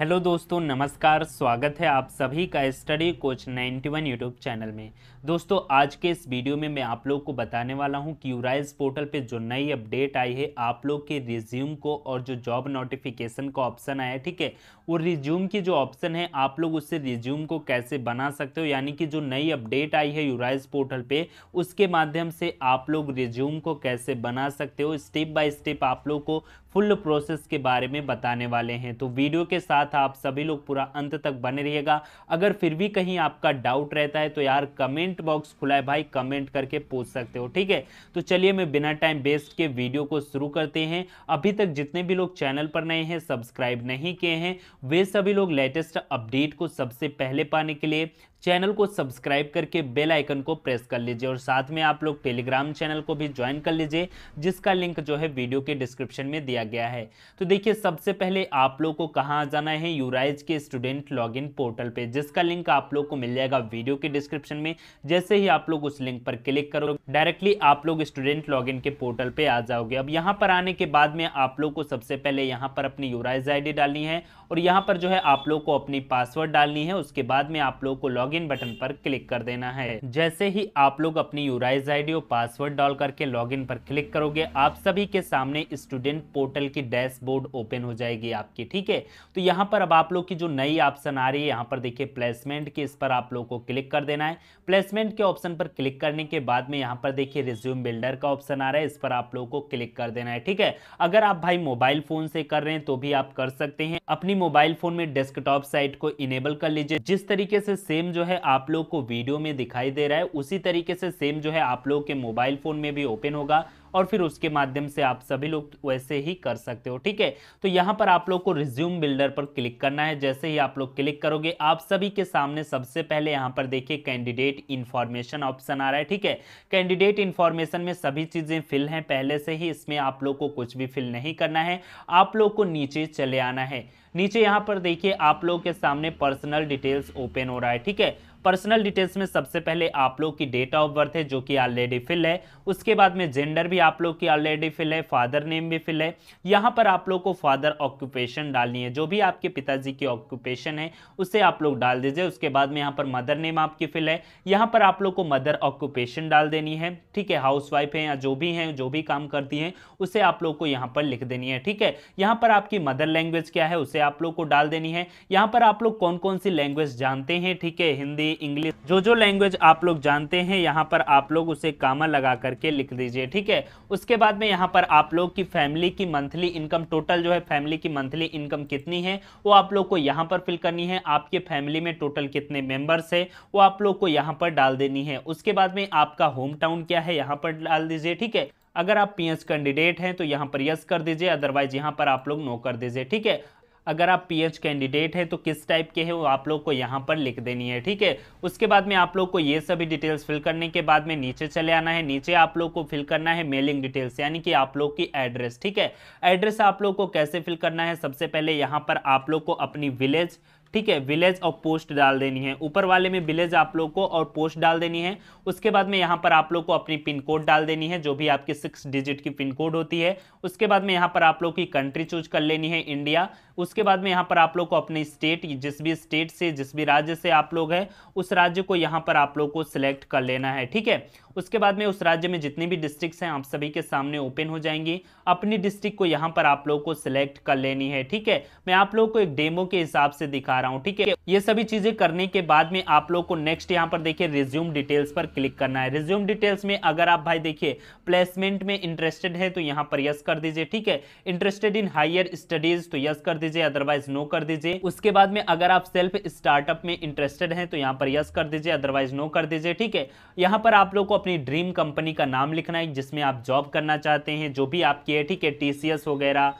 hello दोस्तों नमस्कार स्वागत है आप सभी का स्टडी कोच 91 यूट्यूब चैनल में दोस्तों आज के इस वीडियो में मैं आप लोग को बताने वाला हूं कि यूराइज पोर्टल पे जो नई अपडेट आई है आप लोग के रिज्यूम को और जो जॉब नोटिफिकेशन का ऑप्शन आया है ठीक है वो रिज्यूम की जो ऑप्शन है आप लोग उससे रिज्यूम को कैसे बना सकते हो यानी कि जो नई अपडेट आई है यूराइज पोर्टल पर उसके माध्यम से आप लोग रिज्यूम को कैसे बना सकते हो स्टेप बाय स्टेप आप लोग को फुल प्रोसेस के बारे में बताने वाले हैं तो वीडियो के साथ साथ आप सभी लोग पूरा अंत तक बने रहिएगा अगर फिर भी कहीं आपका डाउट रहता है तो यार कमेंट बॉक्स खुला है भाई कमेंट करके पूछ सकते हो ठीक है तो चलिए मैं बिना टाइम वेस्ट के वीडियो को शुरू करते हैं अभी तक जितने भी लोग चैनल पर नए हैं सब्सक्राइब नहीं किए हैं वे सभी लोग लेटेस्ट अपडेट को सबसे पहले पाने के लिए चैनल को सब्सक्राइब करके बेल आइकन को प्रेस कर लीजिए और साथ में आप लोग टेलीग्राम चैनल को भी ज्वाइन कर लीजिए जिसका लिंक जो है वीडियो के डिस्क्रिप्शन में दिया गया है तो देखिए सबसे पहले आप लोग को कहाँ आ जाना है यूराइज के स्टूडेंट लॉगिन पोर्टल पे जिसका लिंक आप लोग को मिल जाएगा वीडियो के डिस्क्रिप्शन में जैसे ही आप लोग उस लिंक पर क्लिक करो डायरेक्टली आप लोग स्टूडेंट लॉग के पोर्टल पर आ जाओगे अब यहाँ पर आने के बाद में आप लोग को सबसे पहले यहाँ पर अपनी यूराइज आई डालनी है और यहाँ पर जो है आप लोग को अपनी पासवर्ड डालनी है उसके बाद में आप लोग को लॉग बटन पर क्लिक कर देना है जैसे ही आप लोग अपनी यूराइज आईडी और पासवर्ड डाल करके लॉग पर क्लिक करोगे आप सभी के सामने स्टूडेंट पोर्टल की डैशबोर्ड ओपन हो जाएगी आपकी ठीक है तो यहाँ पर अब आप लोग की जो नई ऑप्शन आ रही है यहाँ पर देखिए प्लेसमेंट की इस पर आप लोग को क्लिक कर देना है प्लेसमेंट के ऑप्शन पर क्लिक करने के बाद में यहाँ पर देखिए रिज्यूम बिल्डर का ऑप्शन आ रहा है इस पर आप लोग को क्लिक कर देना है ठीक है अगर आप भाई मोबाइल फोन से कर रहे हैं तो भी आप कर सकते हैं अपनी मोबाइल फोन में डेस्कटॉप साइट को इनेबल कर लीजिए जिस तरीके से सेम जो है आप लोग को वीडियो में दिखाई दे रहा है उसी तरीके से सेम जो है आप लोग के मोबाइल फोन में भी ओपन होगा और फिर उसके माध्यम से आप सभी लोग वैसे ही कर सकते हो ठीक है तो यहाँ पर आप लोग को रिज्यूम बिल्डर पर क्लिक करना है जैसे ही आप लोग क्लिक करोगे आप सभी के सामने सबसे पहले यहाँ पर देखिए कैंडिडेट इन्फॉर्मेशन ऑप्शन आ रहा है ठीक है कैंडिडेट इन्फॉर्मेशन में सभी चीज़ें फिल हैं पहले से ही इसमें आप लोग को कुछ भी फिल नहीं करना है आप लोग को नीचे चले आना है नीचे यहाँ पर देखिए आप लोग के सामने पर्सनल डिटेल्स ओपन हो रहा है ठीक है पर्सनल डिटेल्स में सबसे पहले आप लोग की डेट ऑफ बर्थ है जो कि ऑलरेडी फिल है उसके बाद में जेंडर भी आप लोग की ऑलरेडी फिल है फादर नेम भी फिल है यहाँ पर आप लोग को फादर ऑक्यूपेशन डालनी है जो भी आपके पिताजी की ऑक्यूपेशन है उसे आप लोग डाल दीजिए उसके बाद में यहाँ पर मदर नेम आपकी फिल है यहाँ पर आप लोग को मदर ऑक्यूपेशन डाल देनी है ठीक है हाउस वाइफ है या जो भी हैं जो भी काम करती हैं उसे आप लोग को यहाँ पर लिख देनी है ठीक है यहाँ पर आपकी मदर लैंग्वेज क्या है उसे आप लोग को डाल देनी है यहाँ पर आप लोग कौन कौन सी लैंग्वेज जानते हैं ठीक है हिंदी हिंदी इंग्लिश जो जो लैंग्वेज आप लोग जानते हैं यहाँ पर आप लोग उसे कामा लगा करके लिख दीजिए ठीक है उसके बाद में यहाँ पर आप लोग की फैमिली की मंथली इनकम टोटल जो है फैमिली की मंथली इनकम कितनी है वो आप लोग को यहाँ पर फिल करनी है आपके फैमिली में टोटल कितने मेंबर्स है वो आप लोग को यहाँ पर डाल देनी है उसके बाद में आपका होम टाउन क्या है यहाँ पर डाल दीजिए ठीक है अगर आप पीएस कैंडिडेट हैं तो यहाँ पर यस कर दीजिए अदरवाइज यहाँ पर आप लोग नो कर दीजिए ठीक है अगर आप पीएच कैंडिडेट है तो किस टाइप के हैं वो आप लोग को यहाँ पर लिख देनी है ठीक है उसके बाद में आप लोग को ये सभी डिटेल्स फिल करने के बाद में नीचे चले आना है नीचे आप लोग को फिल करना है मेलिंग डिटेल्स यानी कि आप लोग की एड्रेस ठीक है एड्रेस आप लोग को कैसे फिल करना है सबसे पहले यहाँ पर आप लोग को अपनी विलेज ठीक है विलेज और पोस्ट डाल देनी है ऊपर वाले में विलेज आप लोग को और पोस्ट डाल देनी है उसके बाद में यहाँ पर आप लोग को अपनी पिन कोड डाल देनी है जो भी आपकी सिक्स डिजिट की पिन कोड होती है उसके बाद में यहाँ पर आप लोग की कंट्री चूज कर लेनी है इंडिया उसके बाद में यहाँ पर आप लोग को अपनी स्टेट जिस भी स्टेट से जिस भी राज्य से आप लोग हैं उस राज्य को यहाँ पर आप लोग को सिलेक्ट कर लेना है ठीक है उसके बाद में उस राज्य में जितनी भी डिस्ट्रिक्ट हैं आप सभी के सामने ओपन हो जाएंगी अपनी डिस्ट्रिक्ट को यहाँ पर आप लोग को सिलेक्ट कर लेनी है ठीक है मैं आप लोग को एक डेमो के हिसाब से दिखा बता रहा हूँ ठीक है ये सभी चीजें करने के बाद में आप लोग को नेक्स्ट यहाँ पर देखिए रिज्यूम डिटेल्स पर क्लिक करना है रिज्यूम डिटेल्स में अगर आप भाई देखिए प्लेसमेंट में इंटरेस्टेड है तो यहाँ पर यस कर दीजिए ठीक है इंटरेस्टेड इन हायर स्टडीज तो यस कर दीजिए अदरवाइज नो कर दीजिए उसके बाद में अगर आप सेल्फ स्टार्टअप में इंटरेस्टेड है तो यहाँ पर यस कर दीजिए अदरवाइज नो कर दीजिए ठीक है यहाँ पर आप लोग को अपनी ड्रीम कंपनी का नाम लिखना है जिसमें आप जॉब करना चाहते हैं जो भी आपकी है ठीक है टीसीएस वगैरह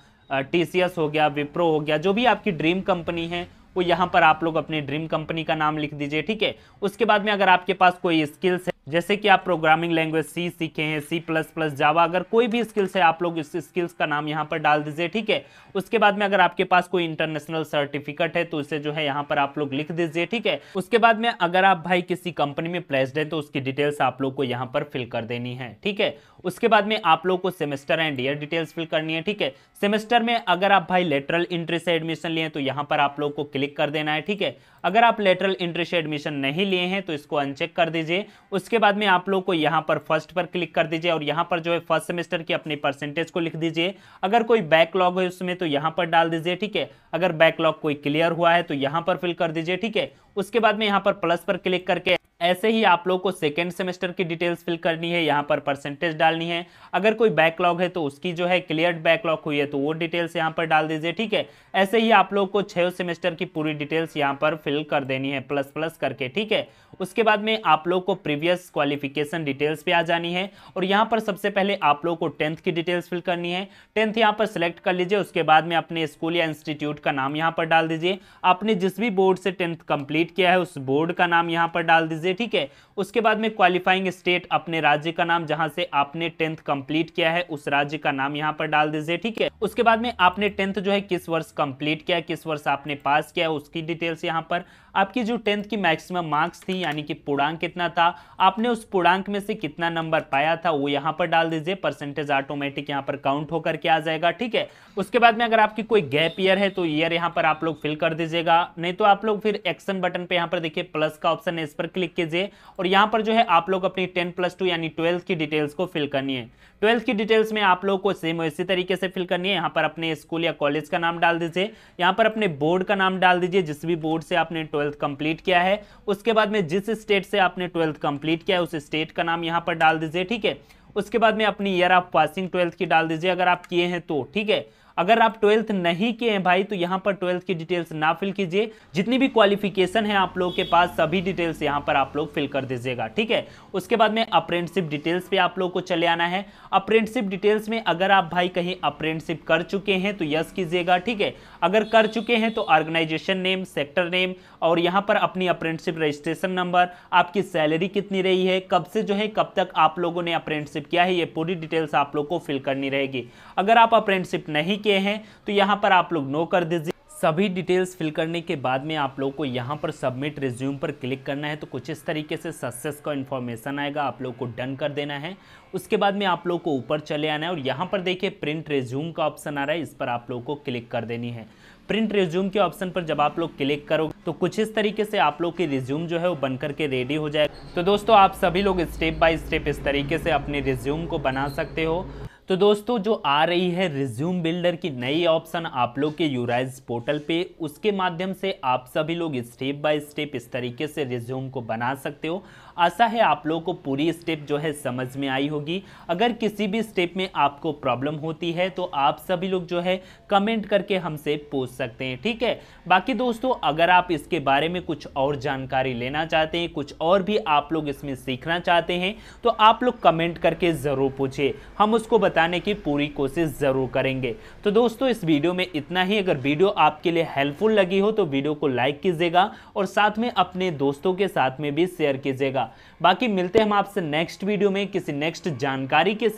टीसीएस हो गया विप्रो हो गया जो भी आपकी ड्रीम कंपनी है वो यहाँ पर आप लोग अपने ड्रीम कंपनी का नाम लिख दीजिए ठीक है उसके बाद में अगर आपके पास कोई स्किल्स है जैसे कि आप प्रोग्रामिंग लैंग्वेज सी सीखे हैं सी प्लस प्लस जावा अगर कोई भी स्किल्स है आप लोग इस स्किल्स का नाम यहाँ पर डाल दीजिए ठीक है उसके बाद में अगर आपके पास कोई इंटरनेशनल सर्टिफिकेट है तो उसे जो है यहाँ पर आप लोग लिख दीजिए ठीक है उसके बाद में अगर आप भाई किसी कंपनी में प्लेस्ड है तो उसकी डिटेल्स आप लोग को यहाँ पर फिल कर देनी है ठीक है उसके बाद में आप लोग को semester and year details fill करनी है ठीक है सेमेस्टर में अगर आप भाई लेटरल इंट्री से एडमिशन लिए तो यहाँ पर आप लोग को क्लिक कर देना है ठीक है अगर आप लेटरल इंट्री से एडमिशन नहीं लिए हैं तो इसको अनचेक कर दीजिए उसके बाद में आप लोग को यहाँ पर फर्स्ट पर क्लिक कर दीजिए और यहाँ पर जो है फर्स्ट सेमेस्टर की अपनी परसेंटेज को लिख दीजिए अगर कोई बैकलॉग है उसमें तो यहाँ पर डाल दीजिए ठीक है अगर बैकलॉग कोई क्लियर हुआ है तो यहाँ पर फिल कर दीजिए ठीक है उसके बाद में यहाँ पर प्लस पर क्लिक करके ऐसे ही आप लोग को सेकेंड सेमेस्टर की डिटेल्स फिल करनी है यहाँ पर परसेंटेज डालनी है अगर कोई बैकलॉग है तो उसकी जो है क्लियर बैकलॉग हुई है तो वो डिटेल्स यहाँ पर डाल दीजिए ठीक है ऐसे ही आप लोग को छः सेमेस्टर की पूरी डिटेल्स यहाँ पर फिल कर देनी है प्लस प्लस करके ठीक है उसके बाद में आप लोग को प्रीवियस क्वालिफिकेशन डिटेल्स पे आ जानी है और यहाँ पर सबसे पहले आप लोग को टेंथ की डिटेल्स फिल करनी है टेंथ यहाँ पर सिलेक्ट कर लीजिए उसके बाद में अपने स्कूल या इंस्टीट्यूट का नाम यहाँ पर डाल दीजिए आपने जिस भी बोर्ड से टेंथ कंप्लीट किया है उस बोर्ड का नाम यहाँ पर डाल दीजिए राज्य ठीक है उसके बाद में क्वालिफाइंग स्टेट अपने राज्य का नाम जहां से आपने टेंथ कंप्लीट किया है उस राज्य का नाम यहां पर डाल दीजिए ठीक है उसके बाद में आपने टेंथ जो है किस वर्ष कंप्लीट किया किस वर्ष आपने पास किया उसकी डिटेल्स यहां पर आपकी जो टेंथ की मैक्सिमम मार्क्स थी यानी कि पूर्णांक कितना था आपने उस पूर्णांक में से कितना नंबर पाया था वो यहाँ पर डाल दीजिए परसेंटेज ऑटोमेटिक यहाँ पर काउंट होकर के आ जाएगा ठीक है उसके बाद में अगर आपकी कोई गैप ईयर है तो ईयर यहाँ पर आप लोग फिल कर दीजिएगा नहीं तो आप लोग फिर एक्शन बटन पर यहाँ पर देखिए प्लस का ऑप्शन है इस पर क्लिक कीजिए और यहाँ पर जो है आप लोग अपनी टेन प्लस टू यानी ट्वेल्थ की डिटेल्स को फिल करनी है ट्वेल्थ की डिटेल्स में आप लोग को सेम इसी तरीके से फिल करनी है यहाँ पर अपने स्कूल या कॉलेज का नाम डाल दीजिए यहाँ पर अपने बोर्ड का नाम डाल दीजिए जिस भी बोर्ड से आपने ट्वेल्थ ट्वेल्थ कंप्लीट किया है उसके बाद में जिस स्टेट से आपने ट्वेल्थ कंप्लीट किया है उस स्टेट का नाम यहाँ पर डाल दीजिए ठीक है उसके बाद में अपनी ईयर ऑफ पासिंग ट्वेल्थ की डाल दीजिए अगर आप किए हैं तो ठीक है अगर आप ट्वेल्थ नहीं किए हैं भाई तो यहाँ पर ट्वेल्थ की डिटेल्स ना फिल कीजिए जितनी भी क्वालिफिकेशन है आप लोगों के पास सभी डिटेल्स यहाँ पर आप लोग फिल कर दीजिएगा ठीक है उसके बाद में अप्रेंटशिप डिटेल्स पे आप लोगों को चले आना है अप्रेंटशिप डिटेल्स में अगर आप भाई कहीं अप्रेंटशिप कर चुके हैं तो यस कीजिएगा ठीक है अगर कर चुके हैं तो ऑर्गेनाइजेशन नेम सेक्टर नेम और यहाँ पर अपनी अप्रेंटशिप रजिस्ट्रेशन नंबर आपकी सैलरी कितनी रही है कब से जो है कब तक आप लोगों ने अप्रेंटशिप किया है ये पूरी डिटेल्स आप लोग को फिल करनी रहेगी अगर आप अप्रेंटशिप नहीं किए हैं तो यहाँ पर आप लोग नो कर दीजिए सभी डिटेल्स फिल करने के बाद में आप लोग को यहाँ पर सबमिट रिज्यूम पर क्लिक करना है तो कुछ इस तरीके से सक्सेस का इन्फॉर्मेशन आएगा आप लोग को डन कर देना है उसके बाद में आप लोग को ऊपर चले आना है और यहाँ पर देखिए प्रिंट रिज्यूम का ऑप्शन आ रहा है इस पर आप लोग को क्लिक कर देनी है प्रिंट रिज्यूम के ऑप्शन पर जब आप लोग क्लिक करोगे तो कुछ इस तरीके से आप लोग की रिज्यूम जो है वो बन करके रेडी हो जाएगा तो दोस्तों आप सभी लोग स्टेप बाय स्टेप इस तरीके से अपने रिज्यूम को बना सकते हो तो दोस्तों जो आ रही है रिज्यूम बिल्डर की नई ऑप्शन आप लोग के यूराइज पोर्टल पे उसके माध्यम से आप सभी लोग स्टेप बाय स्टेप इस तरीके से रिज्यूम को बना सकते हो आशा है आप लोगों को पूरी स्टेप जो है समझ में आई होगी अगर किसी भी स्टेप में आपको प्रॉब्लम होती है तो आप सभी लोग जो है कमेंट करके हमसे पूछ सकते हैं ठीक है बाकी दोस्तों अगर आप इसके बारे में कुछ और जानकारी लेना चाहते हैं कुछ और भी आप लोग इसमें सीखना चाहते हैं तो आप लोग कमेंट करके ज़रूर पूछिए हम उसको बताने की पूरी कोशिश ज़रूर करेंगे तो दोस्तों इस वीडियो में इतना ही अगर वीडियो आपके लिए हेल्पफुल लगी हो तो वीडियो को लाइक कीजिएगा और साथ में अपने दोस्तों के साथ में भी शेयर कीजिएगा बाकी मिलते हैं हम आपसे नेक्स्ट वीडियो में किसी नेक्स्ट जानकारी के साथ